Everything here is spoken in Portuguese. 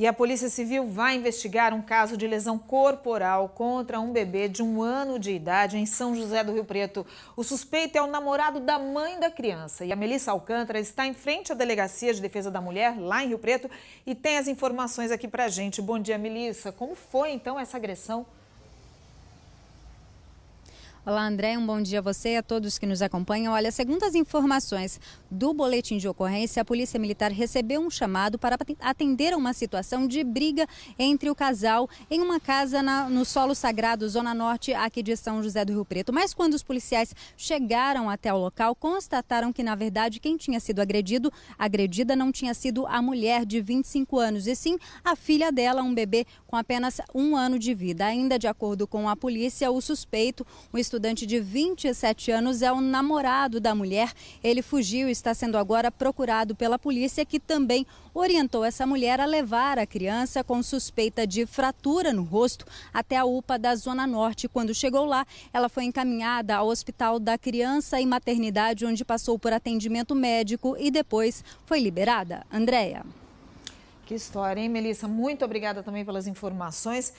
E a Polícia Civil vai investigar um caso de lesão corporal contra um bebê de um ano de idade em São José do Rio Preto. O suspeito é o namorado da mãe da criança. E a Melissa Alcântara está em frente à Delegacia de Defesa da Mulher, lá em Rio Preto, e tem as informações aqui pra gente. Bom dia, Melissa. Como foi então essa agressão? Olá, André, um bom dia a você e a todos que nos acompanham. Olha, segundo as informações do boletim de ocorrência, a Polícia Militar recebeu um chamado para atender a uma situação de briga entre o casal em uma casa na, no solo sagrado, Zona Norte, aqui de São José do Rio Preto. Mas quando os policiais chegaram até o local, constataram que, na verdade, quem tinha sido agredido, agredida não tinha sido a mulher de 25 anos, e sim a filha dela, um bebê com apenas um ano de vida. Ainda de acordo com a polícia, o suspeito, um estudante, estudante de 27 anos é o namorado da mulher. Ele fugiu e está sendo agora procurado pela polícia, que também orientou essa mulher a levar a criança com suspeita de fratura no rosto até a UPA da Zona Norte. Quando chegou lá, ela foi encaminhada ao Hospital da Criança e Maternidade, onde passou por atendimento médico e depois foi liberada. Andréia. Que história, hein, Melissa? Muito obrigada também pelas informações.